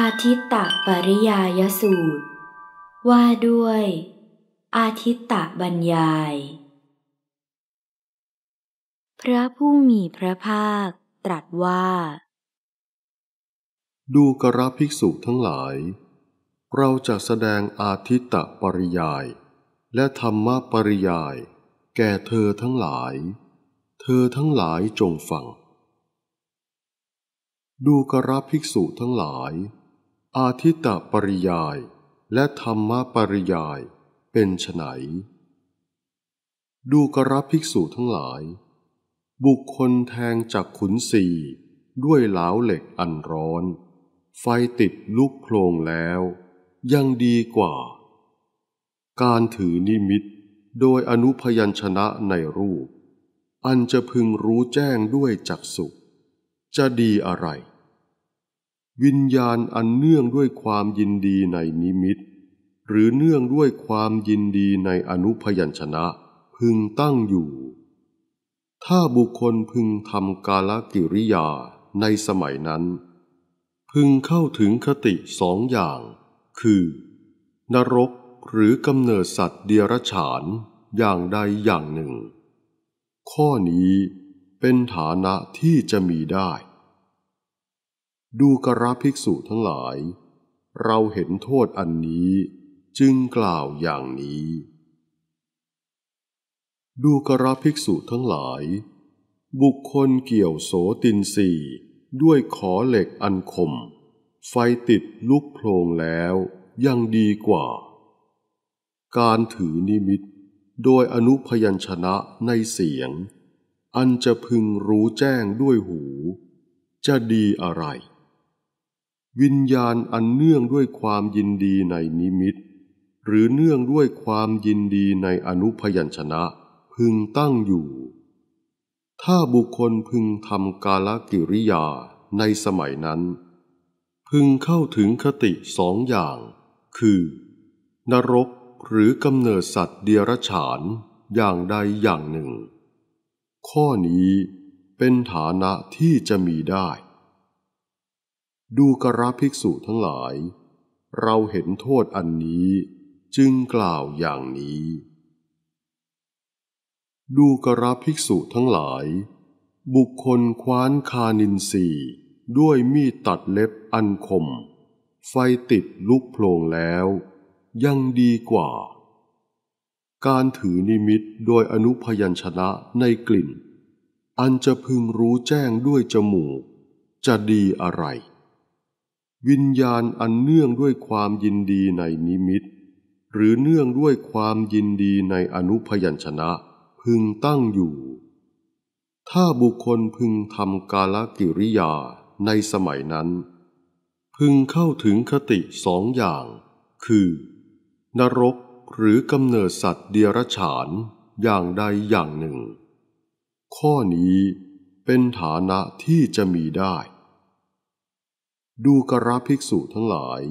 อาทิตตปริยายสูตร ว่าด้วย อาทิตตบรรยาย พระผู้มีพระภาคตรัสว่า ดูกระภิกษุทั้งหลาย เราจะแสดงอาทิตตปริยาย และธรรมปริยาย แก่เธอทั้งหลาย เธอทั้งหลายจงฟังดูกระภิกษุทั้งหลายอาทิตปริยายและธรรมปริยายเป็นไฉนดูกระภิกษุทั้งหลาย บุคคลแทงจากขุนสีด้วยเหลาเหล็กอันร้อน ไฟติดลุกโคลงแล้วยังดีกว่า การถือนิมิตโดยอนุพยัญชนะในรูป อันจะพึงรู้แจ้งด้วยจักสุจะดีอะไรวิญญาณอันเนื่องด้วยความยินดีในนิมิต หรือเนื่องด้วยความยินดีในอนุพยัญชนะ พึงตั้งอยู่ ถ้าบุคคลพึงทำกาลกิริยาในสมัยนั้น พึงเข้าถึงคติสองอย่าง คือ นรกหรือกำเนิดสัตว์เดรัจฉานอย่างใดอย่างหนึ่ง ข้อนี้เป็นฐานะที่จะมีได้ดูกราภิกษุทั้งหลาย เราเห็นโทษอันนี้จึงกล่าวอย่างนี้ ดูกราภิกษุทั้งหลาย บุคคลเกี่ยวโสตินสีด้วยขอเหล็กอันคม ไฟติดลุกโพลงแล้วยังดีกว่า การถือนิมิตโดยอนุพยัญชนะในเสียง อันจะพึงรู้แจ้งด้วยหู จะดีอะไรวิญญาณอันเนื่องด้วยความยินดีในนิมิตหรือเนื่องด้วยความยินดีในอนุพยัญชนะ พึงตั้งอยู่ ถ้าบุคคลพึงทำกาลกิริยาในสมัยนั้น พึงเข้าถึงคติสองอย่าง คือ นรกหรือกำเนิดสัตว์เดียรฉานอย่างใดอย่างหนึ่ง ข้อนี้เป็นฐานะที่จะมีได้ดูกระภิกษุทั้งหลาย เราเห็นโทษอันนี้จึงกล่าวอย่างนี้ ดูกระภิกษุทั้งหลาย บุคคลคว้านคานินสีด้วยมีดตัดเล็บอันคม ไฟติดลุกโผลงแล้ว ยังดีกว่า การถือนิมิตโดยอนุพยัญชนะในกลิ่น อันจะพึงรู้แจ้งด้วยจมูกจะดีอะไรวิญญาณอันเนื่องด้วยความยินดีในนิมิต หรือเนื่องด้วยความยินดีในอนุพยัญชนะพึงตั้งอยู่ ถ้าบุคคลพึงทำกาลกิริยาในสมัยนั้น พึงเข้าถึงคติสองอย่าง คือ นรกหรือกำเนิดสัตว์เดียรฉานอย่างใดอย่างหนึ่ง ข้อนี้เป็นฐานะที่จะมีได้ดูกระภิกษุทั้งหลาย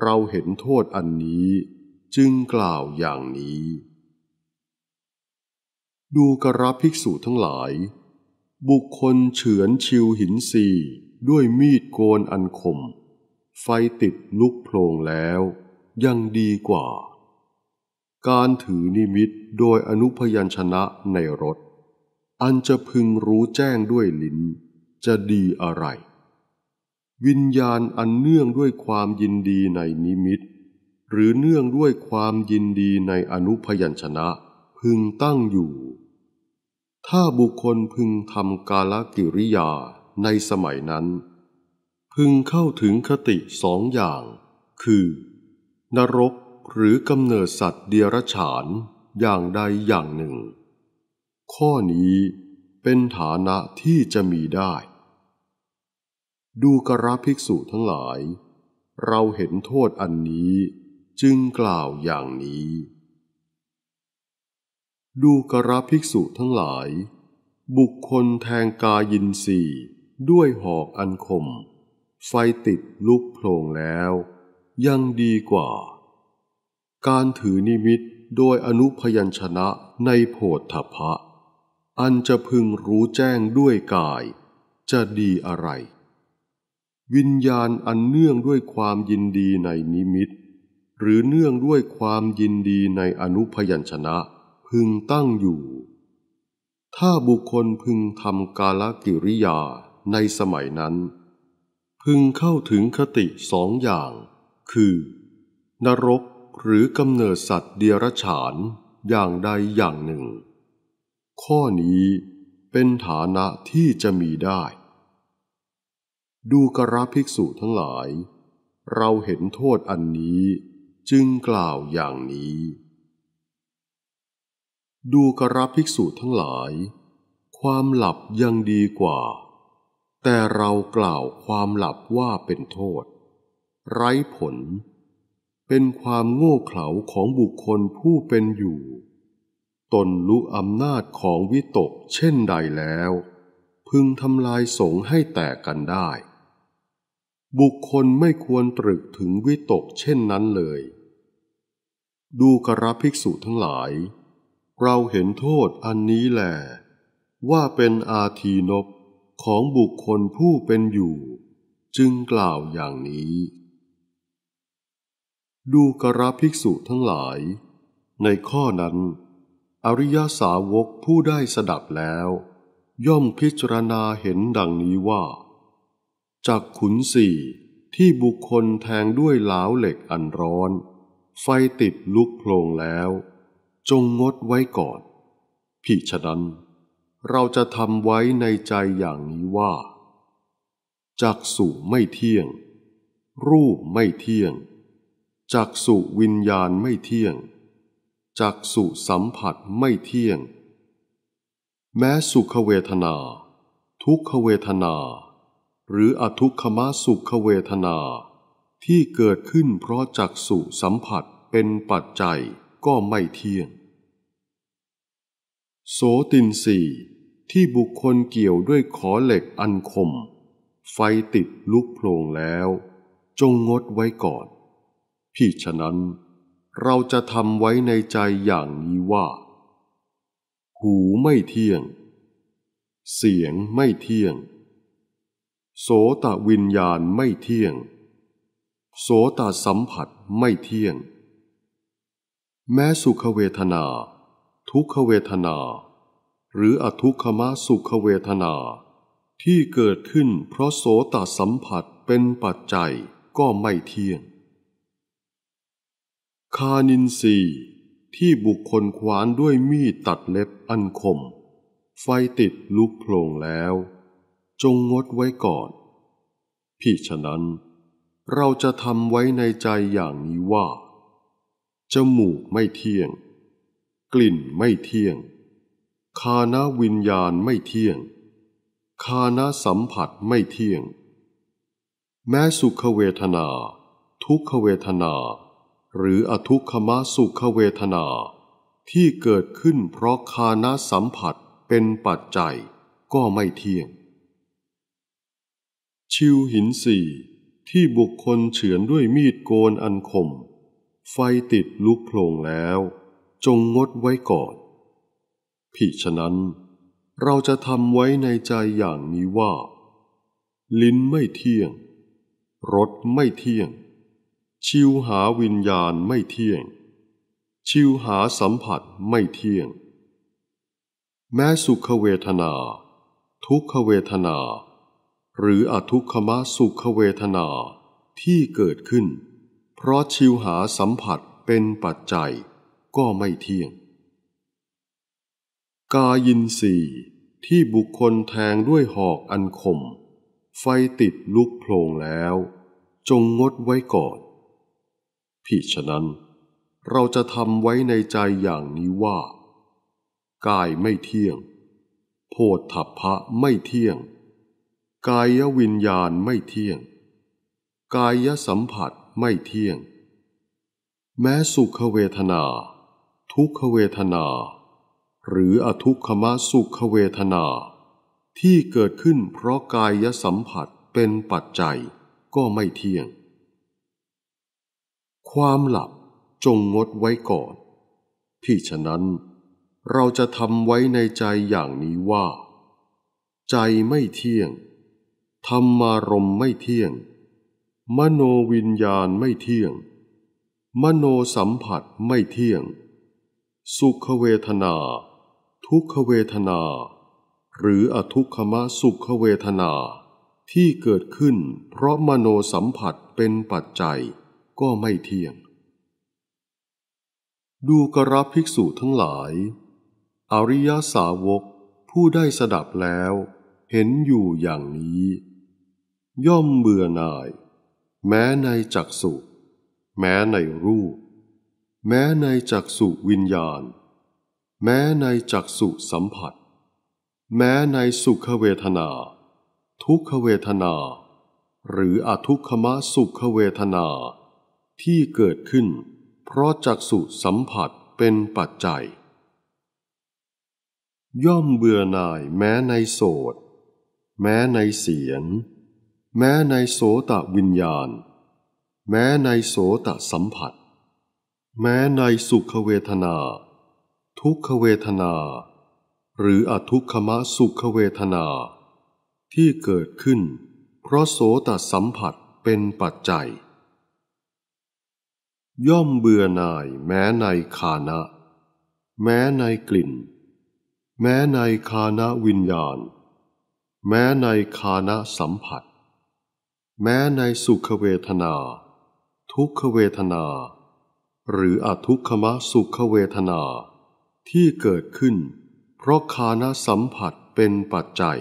เราเห็นโทษอันนี้จึงกล่าวอย่างนี้ ดูกระภิกษุทั้งหลาย บุคคลเฉือนชิวหินสี ด้วยมีดโกนอันคม ไฟติดลุกโพลงแล้ว ยังดีกว่า การถือนิมิตโดยอนุพยัญชนะในรถ อันจะพึงรู้แจ้งด้วยลิ้นจะดีอะไรวิญญาณอันเนื่องด้วยความยินดีในนิมิตหรือเนื่องด้วยความยินดีในอนุพยัญชนะ พึงตั้งอยู่ ถ้าบุคคลพึงทำกาลกิริยาในสมัยนั้น พึงเข้าถึงคติสองอย่าง คือ นรกหรือกำเนิดสัตว์เดรัจฉานอย่างใดอย่างหนึ่ง ข้อนี้เป็นฐานะที่จะมีได้ดูกราภิกษุทั้งหลาย เราเห็นโทษอันนี้จึงกล่าวอย่างนี้ ดูกราภิกษุทั้งหลาย บุคคลแทงกายินสีด้วยหอกอันคม ไฟติดลุกโพลงแล้ว ยังดีกว่า การถือนิมิตโดยอนุพยัญชนะในโพธพะ อันจะพึงรู้แจ้งด้วยกาย จะดีอะไรวิญญาณอันเนื่องด้วยความยินดีในนิมิตหรือเนื่องด้วยความยินดีในอนุพยัญชนะ พึงตั้งอยู่ ถ้าบุคคลพึงทำกาลกิริยาในสมัยนั้น พึงเข้าถึงคติสองอย่าง คือ นรกหรือกำเนิดสัตว์เดียรฉานอย่างใดอย่างหนึ่ง ข้อนี้เป็นฐานะที่จะมีได้ดูกราภิกษุทั้งหลาย เราเห็นโทษอันนี้จึงกล่าวอย่างนี้ ดูกราภิกษุทั้งหลาย ความหลับยังดีกว่า แต่เรากล่าวความหลับว่าเป็นโทษ ไร้ผล เป็นความโง่เขลาของบุคคลผู้เป็นอยู่ ตนรู้อำนาจของวิตกเช่นใดแล้ว พึงทำลายสงให้แตกกันได้บุคคลไม่ควรตรึกถึงวิตกเช่นนั้นเลย ดูกระภิกษุทั้งหลาย เราเห็นโทษอันนี้แหลว่าเป็นอาทีนบของบุคคลผู้เป็นอยู่ จึงกล่าวอย่างนี้ ดูกระภิกษุทั้งหลาย ในข้อนั้น อริยสาวกผู้ได้สดับแล้ว ย่อมพิจารณาเห็นดังนี้ว่าจากขุนสี่ที่บุคคลแทงด้วยเหลาเหล็กอันร้อน ไฟติดลุกโพลงแล้ว จงงดไว้ก่อนพี่ฉะนั้นเราจะทำไว้ในใจอย่างนี้ว่าจากสุไม่เที่ยง รูปไม่เที่ยงจากสุวิญญาณไม่เที่ยงจากสุสัมผัสไม่เที่ยง แม้สุขเวทนา ทุกขเวทนาหรืออทุกขมสุขเวทนา ที่เกิดขึ้นเพราะจักสุสัมผัสเป็นปัจจัยก็ไม่เที่ยง โสตินสีที่บุคคลเกี่ยวด้วยขอเหล็กอันคม ไฟติดลุกโพลงแล้ว จงงดไว้ก่อนพี่ฉะนั้น เราจะทำไว้ในใจอย่างนี้ว่า หูไม่เที่ยง เสียงไม่เที่ยงโสตวิญญาณไม่เที่ยง โสตสัมผัสไม่เที่ยง แม้สุขเวทนา ทุกขเวทนา หรืออทุกขมะสุขเวทนา ที่เกิดขึ้นเพราะโสตสัมผัสเป็นปัจจัยก็ไม่เที่ยง คานินสีที่บุคคลขวานด้วยมีดตัดเล็บอันคม ไฟติดลุกโพลงแล้วจงงดไว้ก่อน พี่ฉะนั้น เราจะทำไว้ในใจอย่างนี้ว่าจมูกไม่เที่ยง กลิ่นไม่เที่ยงคานาวิญญาณไม่เที่ยงคานาสัมผัสไม่เที่ยง แม้สุขเวทนา ทุกขเวทนา หรืออทุกขมสุขเวทนา ที่เกิดขึ้นเพราะคานาสัมผัสเป็นปัจจัยก็ไม่เที่ยงชิวหินสี่ ที่บุคคลเฉือนด้วยมีดโกนอันคม ไฟติดลุกโผลงแล้ว จงงดไว้ก่อนผิฉะนั้น เราจะทำไว้ในใจอย่างนี้ว่า ลิ้นไม่เที่ยง รสไม่เที่ยง ชิวหาวิญญาณไม่เที่ยง ชิวหาสัมผัสไม่เที่ยง แม้สุขเวทนา ทุกขเวทนาหรืออทุกขมสุขเวทนาที่เกิดขึ้น เพราะชิวหาสัมผัสเป็นปัจจัยก็ไม่เที่ยง กายินสีที่บุคคลแทงด้วยหอกอันคม ไฟติดลุกโพลงแล้วจงงดไว้ก่อนพิดฉะนั้นเราจะทำไว้ในใจอย่างนี้ว่า กายไม่เที่ยง โพธพพะไม่เที่ยงกายวิญญาณไม่เที่ยง กายสัมผัสไม่เที่ยง แม้สุขเวทนา ทุกขเวทนา หรืออทุกขมสุขเวทนา ที่เกิดขึ้นเพราะกายสัมผัสเป็นปัจจัยก็ไม่เที่ยง ความหลับจงงดไว้ก่อนที่ฉะนั้นเราจะทำไว้ในใจอย่างนี้ว่า ใจไม่เที่ยงธรรมารมไม่เที่ยง มโนวิญญาณไม่เที่ยง มโนสัมผัสไม่เที่ยง สุขเวทนา ทุกขเวทนา หรืออทุกขมะสุขเวทนา ที่เกิดขึ้น เพราะมโนสัมผัสเป็นปัจจัยก็ไม่เที่ยง ดูกราภิกษุทั้งหลาย อริยสาวกผู้ได้สดับแล้วเห็นอยู่อย่างนี้ย่อมเบื่อหน่าย แม้ในจักสุแม้ในรูป แม้ในจักสุวิญญาณ แม้ในจักสุสัมผัส แม้ในสุขเวทนา ทุกขเวทนา หรืออทุกขมสุขเวทนา ที่เกิดขึ้น เพราะจักสุสัมผัสเป็นปัจจัย ย่อมเบื่อหน่ายแม้ในโสดแม้ในเสียงแม้ในโสตวิญญาณ แม้ในโสตสัมผัส แม้ในสุขเวทนา ทุกขเวทนา หรืออทุกขมะสุขเวทนา ที่เกิดขึ้น เพราะโสตสัมผัสเป็นปัจจัย ย่อมเบื่อหน่าย แม้ในคานะ แม้ในกลิ่น แม้ในคานะวิญญาณ แม้ในคานะสัมผัสแม้ในสุขเวทนา ทุกขเวทนา หรืออทุกขมะสุขเวทนา ที่เกิดขึ้น เพราะคานาสัมผัสเป็นปัจจัย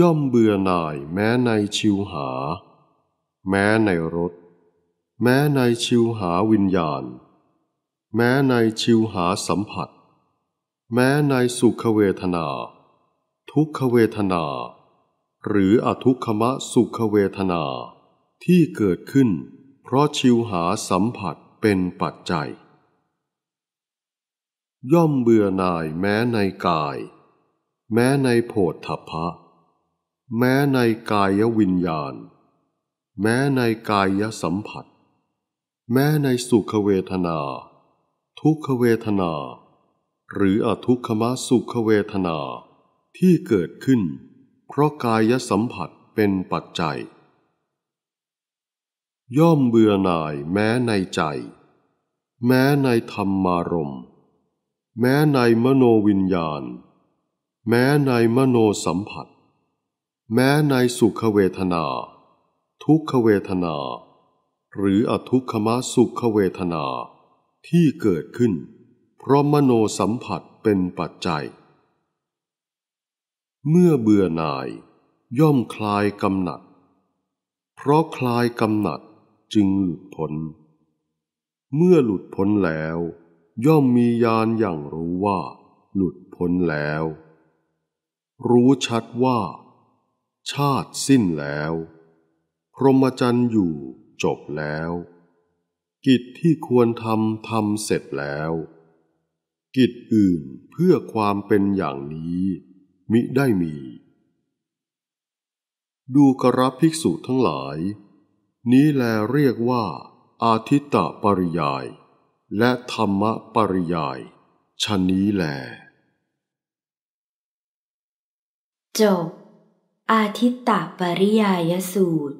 ย่อมเบื่อหน่ายแม้ในชิวหา แม้ในรถ แม้ในชิวหาวิญญาณ แม้ในชิวหาสัมผัส แม้ในสุขเวทนา ทุกขเวทนาหรืออทุกขมะสุขเวทนาที่เกิดขึ้น เพราะชิวหาสัมผัสเป็นปัจจัย ย่อมเบื่อหน่ายแม้ในกาย แม้ในโผฏฐพะแม้ในกายวิญญาณ แม้ในกายสัมผัส แม้ในสุขเวทนา ทุกขเวทนา หรืออทุกขมสุขเวทนาที่เกิดขึ้นเพราะกายสัมผัสเป็นปัจจัย ย่อมเบื่อหน่ายแม้ในใจ แม้ในธรรมารมณ์ แม้ในมโนวิญญาณ แม้ในมโนสัมผัส แม้ในสุขเวทนา ทุกขเวทนา หรืออทุกขมสุขเวทนาที่เกิดขึ้น เพราะมโนสัมผัสเป็นปัจจัยเมื่อเบื่อหน่าย ย่อมคลายกำหนัด เพราะคลายกำหนัดจึงหลุดพ้นเมื่อหลุดพ้นแล้ว ย่อมมีญาณอย่างรู้ว่าหลุดพ้นแล้ว รู้ชัดว่า ชาติสิ้นแล้วพรหมจรรย์อยู่จบแล้ว กิจที่ควรทำทำเสร็จแล้ว กิจอื่นเพื่อความเป็นอย่างนี้มิได้มี ดูกรบภิกษุทั้งหลาย นี้แลเรียกว่า อาทิตตปริยาย และธรรมปริยายชนนี้แลจบอาทิตตปริยายสูตร